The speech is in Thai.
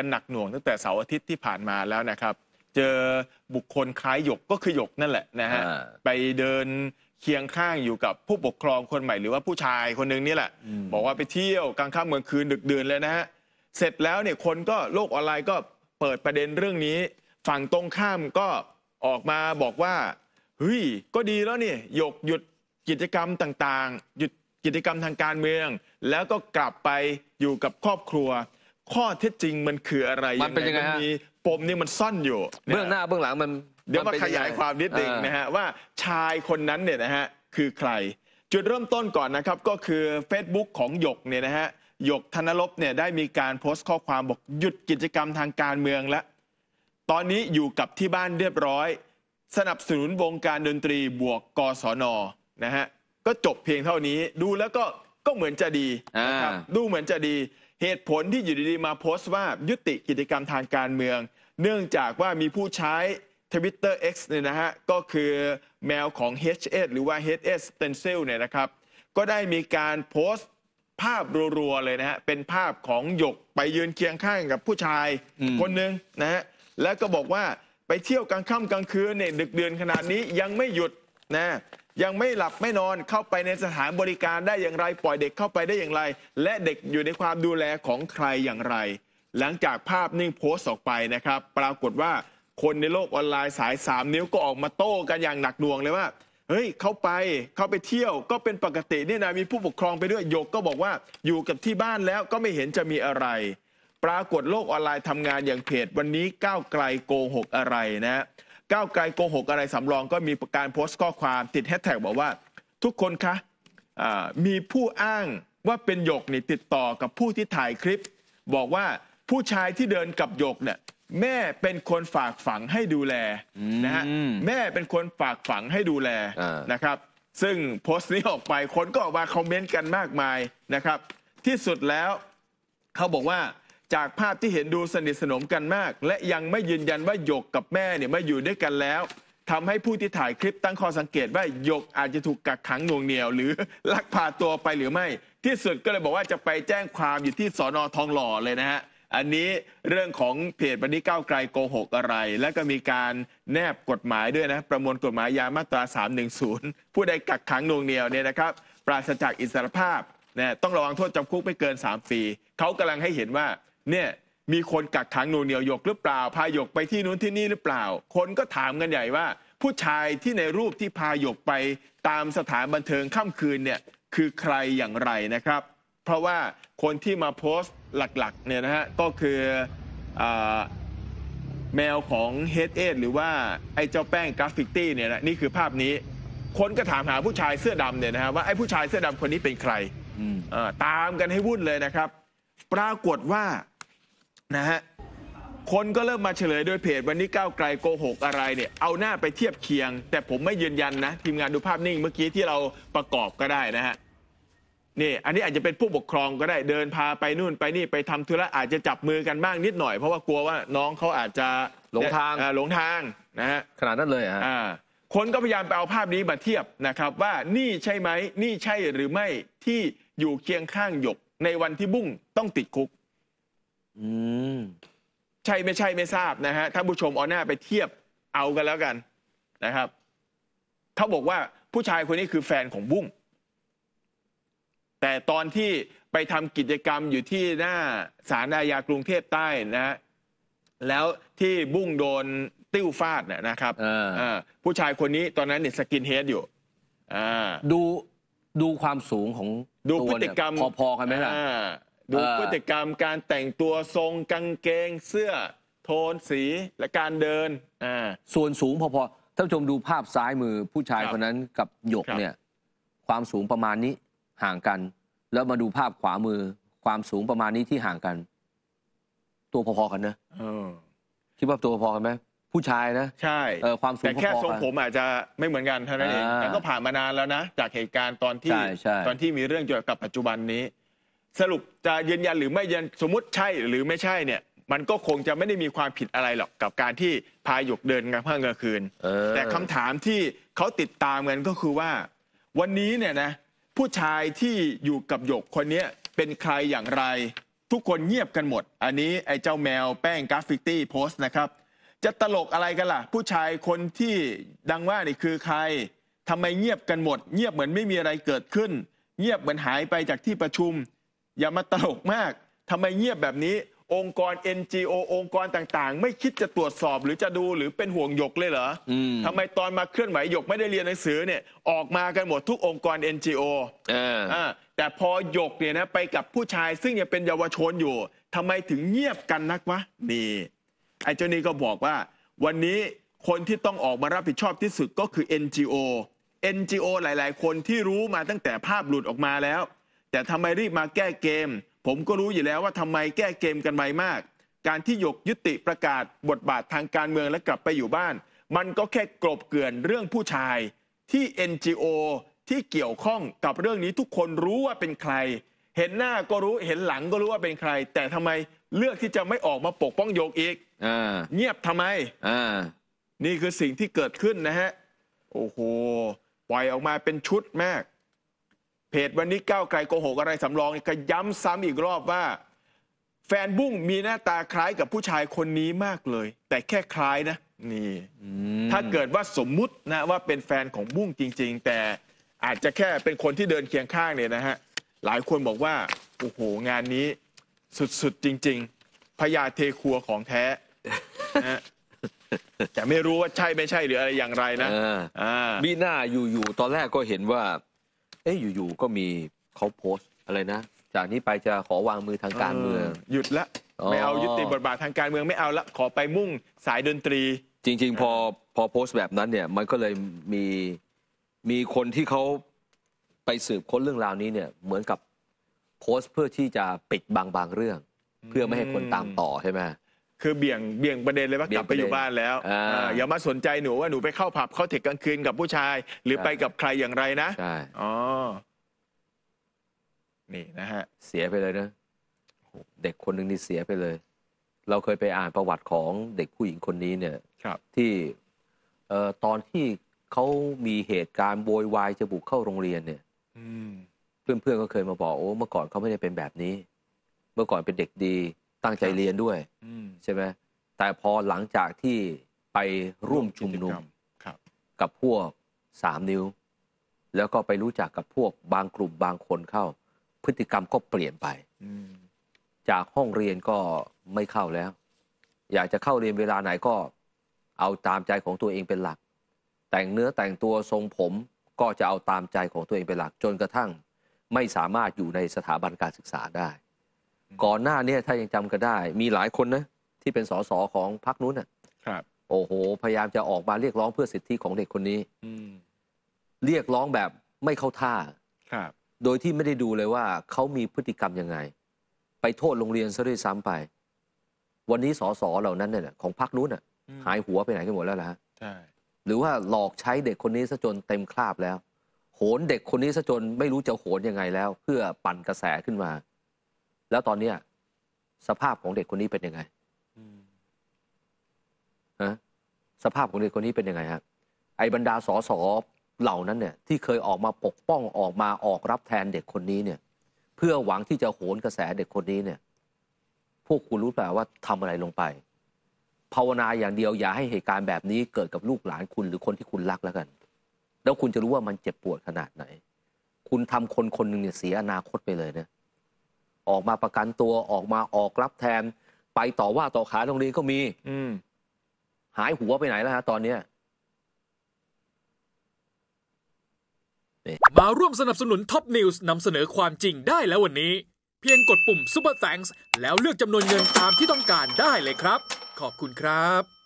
กันหนักหน่วงตั้งแต่เสาร์อาทิตย์ที่ผ่านมาแล้วนะครับ เจอบุคคลคล้ายหยกก็คือหยกนั่นแหละนะฮะ ไปเดินเคียงข้างอยู่กับผู้ปกครองคนใหม่ หรือว่าผู้ชายคนหนึงนี่แหละ บอกว่าไปเที่ยวกลางค่ำเมืองคืนดึกดื่นเลยนะฮะ เสร็จแล้วเนี่ยคนก็โลกออนไลน์ก็เปิดประเด็นเรื่องนี้ ฝั่งตรงข้ามก็ออกมาบอกว่าเฮ้ยก็ดีแล้วนี่หยกหยุดกิจกรรมต่างๆ หยุดกิจกรรมทางการเมือง แล้วก็กลับไปอยู่กับครอบครัวข้อเท็จจริงมันคืออะไรมันเป็นยังไงฮะมีปมนี่มันซ่อนอยู่เบื้องหน้าเบื้องหลังมันเดี๋ยวมาขยายความนิดหนึงนะฮะว่าชายคนนั้นเนี่ยนะฮะคือใคร จุดเริ่มต้นก่อนนะครับ ก็คือ Facebook ของหยกเนี่ยนะฮะหยกธนลบเนี่ยได้มีการโพสต์ข้อความบอกหยุดกิจกรรมทางการเมืองแล้วตอนนี้อยู่กับที่บ้านเรียบร้อย สนับสนุนวงการดนตรีบวกกศนนะฮะก็จบเพียงเท่านี้ ดูแล้วก็ก็เหมือนจะดีนะครับดูเหมือนจะดีเหตุผลที่อยู่ดีๆมาโพสต์ว่ายุติกิจกรรมทางการเมือง เนื่องจากว่ามีผู้ใช้ทวิตเตอร์ X เนี่ยนะฮะก็คือแมวของ HS หรือว่า HS Stencil เนี่ยนะครับ ก็ได้มีการโพสต์ภาพรัวๆเลยนะฮะเป็นภาพของหยกไปยืนเคียงข้างกับผู้ชายคนหนึ่งนะฮะแล้วก็บอกว่าไปเที่ยวกลางค่ำกลางคืนเนี่ยดึกเดือนขนาดนี้ยังไม่หยุดนะยังไม่หลับไม่นอนเข้าไปในสถานบริการได้อย่างไรปล่อยเด็กเข้าไปได้อย่างไร และเด็กอยู่ในความดูแลของใครอย่างไร หลังจากภาพนิ่งโพสต์ออกไปนะครับ ปรากฏว่าคนในโลกออนไลน์สาย 3 นิ้วก็ออกมาโต้กันอย่างหนักหน่วงเลยว่า เฮ้ยเขาไปเขาไปเที่ยวก็เป็นปกติเนี่ยนะมีผู้ปกครองไปด้วยโยกก็บอกว่าอยู่กับที่บ้านแล้วก็ไม่เห็นจะมีอะไร ปรากฏโลกออนไลน์ทำงานอย่างเพจ วันนี้ก้าวไกลโกหกอะไรนะก้าวไกลโกหกอะไรสำรองก็มีการโพสต์ข้อความติดแฮชแท็กบอกว่า ทุกคนคะมีผู้อ้างว่าเป็นหยกนี่ติดต่อกับผู้ที่ถ่ายคลิป บอกว่าผู้ชายที่เดินกับหยกเนี่ยแม่เป็นคนฝากฝังให้ดูแลนะฮะแม่เป็นคนฝากฝังให้ดูแลนะครับ ซึ่งโพสต์นี้ออกไปคนก็ออกมาคอมเมนต์กันมากมายนะครับ ที่สุดแล้วเขาบอกว่าจากภาพที่เห็นดูสนิทสนมกันมาก และยังไม่ยืนยันว่าหยกกับแม่เนี่ยไม่อยู่ด้วยกันแล้ว ทำให้ผู้ที่ถ่ายคลิปตั้งข้อสังเกตว่าหยกอาจจะถูกกักขังน่วงเหนียวหรือลักพาตัวไปหรือไม่ ที่สุดก็เลยบอกว่าจะไปแจ้งความอยู่ที่สอนอทองหล่อเลยนะฮะอันนี้เรื่องของเพจบันนี้ก้าวไกลโกหกอะไร และก็มีการแนบกฎหมายด้วยนะประมวลกฎหมายยามาตรา 310 ผู้ใดกักขังนวงเหนียวเนี่ยนะครับ ปราศจากอิสรภาพนะต้องระวังโทษจำคุกไม่เกิน3ปีเขากำลังให้เห็นว่าเนี่ยมีคนกักขังหนูเหนียวหยกหรือเปล่าพาหยกไปที่นู้นที่นี่หรือเปล่า คนก็ถามกันใหญ่ว่า ผู้ชายที่ในรูปที่พาหยกไปตามสถานบันเทิงค่ำคืนเนี่ย คือใครอย่างไรนะครับ เพราะว่าคนที่มาโพสต์หลักๆเนี่ยนะฮะก็คืออแมวของเฮดเอหรือว่าไอ้เจ้าแป้งกราฟิกตี้เนี่ยนะนี่คือภาพนี้ คนก็ถามหาผู้ชายเสื้อดำเนี่ยนะฮะว่าไอ้ผู้ชายเสื้อดำคนนี้เป็นใครตามกันให้วุ่นเลยนะครับ ปรากฏว่านะฮะ คนก็เริ่มมาเฉลยด้วยเพจวันนี้ก้าวไกลโกหกอะไรเนี่ย เอาหน้าไปเทียบเคียง แต่ผมไม่ยืนยันนะ ทีมงานดูภาพนิ่งเมื่อกี้ที่เราประกอบก็ได้นะฮะ นี่ อันนี้อาจจะเป็นผู้ปกครองก็ได้เดินพาไปนู่น ไปนี่ไปทำธุระอาจจะจับมือกันบ้างนิดหน่อย เพราะว่ากลัวว่าน้องเขาอาจจะหลงทางหลงทางนะฮะขนาดนั้นเลยฮะคนก็พยายามไปเอาภาพนี้มาเทียบนะครับว่านี่ใช่ไหมนี่ใช่หรือไม่ที่อยู่เคียงข้างหยกในวันที่บุ้งต้องติดคุกอืมใช่ไม่ใช่ไม่ทราบนะฮะท่านผู้ชมเอาหน้าไปเทียบเอากันแล้วกัน นะครับเขาบอกว่าผู้ชายคนนี้คือแฟนของบุ้งแต่ตอนที่ไปทำกิจกรรมอยู่ที่หน้าศาลอาญากรุงเทพใต้นะฮะแล้วที่บุ้งโดนติ้วฟาดเนี่ยนะครับผู้ชายคนนี้ตอนนั้นเนี่ยสกินเฮดอยู่ดูดูความสูงของดูพฤติกรรมพอๆกันไหมล่ะดูพฤติกรรมการแต่งตัวทรงกางเกง เสื้อโทนสีและการเดินอ่าส่วนสูงพอๆท่านผู้ชมดูภาพซ้ายมือผู้ชายคนนั้นกับหยกเนี่ย ความสูงประมาณนี้ห่างกัน แล้วมาดูภาพขวามือ ความสูงประมาณนี้ที่ห่างกัน ตัวพอๆกันนะคิดว่าตัวพอๆกันไหมผู้ชายนะใช่เออความสูงแต่แค่ทรงผมอาจจะไม่เหมือนกันเท่านั้นเองแต่ก็ผ่านมานานแล้วนะจากเหตุการณ์ตอนที่ ตอนที่มีเรื่องเกี่ยวกับปัจจุบันนี้สรุปจะยืนยันหรือไม่ยืนสมมติใช่หรือไม่ใช่เนี่ย มันก็คงจะไม่ได้มีความผิดอะไรหรอกกับการที่พาหยกเดินกลางค่ำกลางคืนออแต่คำถามที่เขาติดตามกันก็คือว่า วันนี้เนี่ยนะผู้ชายที่อยู่กับหยกคนเนี้ยเป็นใครอย่างไร ทุกคนเงียบกันหมด อันนี้ไอ้เจ้าแมวแป้งกราฟฟิตี้โพสต์นะครับจะตลกอะไรกันล่ะ ผู้ชายคนที่ดังว่านี่คือใครทำไมเงียบกันหมด เงียบเหมือนไม่มีอะไรเกิดขึ้น เงียบเหมือนหายไปจากที่ประชุมอย่ามาตลกมากทำไมเงียบแบบนี้ องค์กร NGO องค์กรต่าง ๆ ไม่คิดจะตรวจสอบหรือจะดูหรือเป็นห่วงหยกเลยเหรออทำไมตอนมาเคลื่อนไหวหยกไม่ได้เรียนหนังสือเนี่ย ออกมากันหมดทุกองค์กร NGO อแต่พอหยกเนี่ยนะไปกับผู้ชาย ซึ่งยังเป็นเยาวชนอยู่ทำไมถึงเงียบกันนักวะ นี่ไอ้เจ้านี่ก็บอกว่า วันนี้คนที่ต้องออกมารับผิดชอบที่สุดก็คือ NGO NGO หลายๆ คนที่รู้มาตั้งแต่ภาพหลุดออกมาแล้วแต่ทำไมรีบมาแก้เกม ผมก็รู้อยู่แล้วว่าทำไมแก้เกมกันไวมาก การที่หยกยุติประกาศบทบาททางการเมืองและกลับไปอยู่บ้าน มันก็แค่กลบเกลื่อนเรื่องผู้ชาย ที่ NGO ที่เกี่ยวข้องกับเรื่องนี้ทุกคนรู้ว่าเป็นใคร เห็นหน้าก็รู้เห็นหลังก็รู้ว่าเป็นใคร แต่ทำไมเลือกที่จะไม่ออกมาปกป้องโยกอีกอเงียบทำไมนี่คือสิ่งที่เกิดขึ้นนะฮะโอ้โหปล่อยออกมาเป็นชุดมากเพจวันนี้ก้าวไกลโกหกอะไรสำรอง ก็ย้ำซ้ำอีกรอบว่า แฟนบุ้งมีหน้าตาคล้ายกับผู้ชายคนนี้มากเลย แต่แค่คล้ายนะนี่ถ้าเกิดว่าสมมุตินะ ว่าเป็นแฟนของบุ้งจริงๆ แต่อาจจะแค่เป็นคนที่เดินเคียงข้างเนี่ยนะฮะหลายคนบอกว่าโอ้โหงานนี้ สุดๆจริงๆ พญาเทครัวของแท้นะแต่ไม่รู้ว่าใช่ไม่ใช่หรืออะไรอย่างไรนะบีหน้าอยู่ๆตอนแรกก็เห็นว่าเอ๊ยอยู่ๆก็มีเขาโพสต์อะไรนะ จากนี้ไปจะขอวางมือทางการเมือง หยุดละไม่เอายุติบทบาททางการเมืองไม่เอาละขอไปมุ่งสายดนตรี จริงๆ พอพอโพสต์แบบนั้นเนี่ยมันก็เลยมีมีคนที่เขาไปสืบค้นเรื่องราวนี้เนี่ย เหมือนกับโพสต์เพื่อที่จะปิดบางบางเรื่อง เพื่อไม่ให้คนตามต่อใช่ไหมคือเบี่ยงเบี่ยงประเด็นเลยว่ากลับไปอยู่บ้านแล้วอออย่ามาสนใจหนูว่าหนูไปเข้าผับเข้าเทคกลางคืนกับผู้ชาย หรือไปกับใครอย่างไรนะใช่อ๋อนี่นะฮะเสียไปเลยนะเด็กคนหนึ่งนี่เสียไปเลย เราเคยไปอ่านประวัติของเด็กผู้หญิงคนนี้เนี่ย ครับ ที่เอ่อตอนที่เขามีเหตุการณ์โวยวายจะบุกเข้าโรงเรียน เนี่ย อืมเพื่อนๆก็เคยมาบอกโอ้เมื่อก่อนเขาไม่ได้เป็นแบบนี้ เมื่อก่อนเป็นเด็กดีตั้งใจเรียนด้วยใช่ไหมแต่พอหลังจากที่ไปร่วมชุมนุมกับพวกสามนิ้ว แล้วก็ไปรู้จักกับพวกบางกลุ่มบางคนเข้า พฤติกรรมก็เปลี่ยนไป จากห้องเรียนก็ไม่เข้าแล้ว อยากจะเข้าเรียนเวลาไหนก็เอาตามใจของตัวเองเป็นหลัก แต่งเนื้อแต่งตัวทรงผมก็จะเอาตามใจของตัวเองเป็นหลัก จนกระทั่งไม่สามารถอยู่ในสถาบันการศึกษาได้ก่อนหน้านี้ถ้ายังจำกันได้ มีหลายคนนะ ที่เป็นสสของพรรคนู้นอ่ะ ครับ โอ้โห พยายามจะออกมาเรียกร้องเพื่อสิทธิของเด็กคนนี้เรียกร้องแบบไม่เข้าท่าครับ โดยที่ไม่ได้ดูเลยว่าเขามีพฤติกรรมยังไง ไปโทษโรงเรียนซะด้วยซ้ำไป วันนี้สสเหล่านั้นเนี่ยของพรรคนู้นน่ะ หายหัวไปไหนกันหมดแล้วล่ะฮะใช่หรือว่าหลอกใช้เด็กคนนี้ซะจนเต็มคราบแล้ว โหนเด็กคนนี้ซะจนไม่รู้จะโหนยังไงแล้ว เพื่อปั่นกระแสขึ้นมาแล้วตอนเนี้ยสภาพของเด็กคนนี้เป็นยังไงฮะสภาพของเด็กคนนี้เป็นยังไงฮะไอ้บรรดาสอสอเหล่านั้นเนี่ย ที่เคยออกมาปกป้องออกมาออกรับแทนเด็กคนนี้เนี่ย เพื่อหวังที่จะโหนกระแสเด็กคนนี้เนี่ย พวกคุณรู้เปล่าว่าทำอะไรลงไป ภาวนาอย่างเดียวอย่าให้เหตุการณ์แบบนี้ เกิดกับลูกหลานคุณ หรือคนที่คุณรักแล้วกัน แล้วคุณจะรู้ว่ามันเจ็บปวดขนาดไหน คุณทำคนคนหนึ่งเนี่ยเสียอนาคตไปเลยเนี่ยออกมาประกันตัวออกมาออกรับแทน ไปต่อว่าต่อขาโรงเรียนก็มี อืมหายหัวไปไหนแล้วฮะตอนเนี้ยมาร่วมสนับสนุนท็อปนิวส์นำเสนอความจริงได้แล้ววันนี้ เพียงกดปุ่มป u ปอร์แ a n ส์แล้วเลือกจำนวนเงินตามที่ต้องการได้เลยครับ ขอบคุณครับ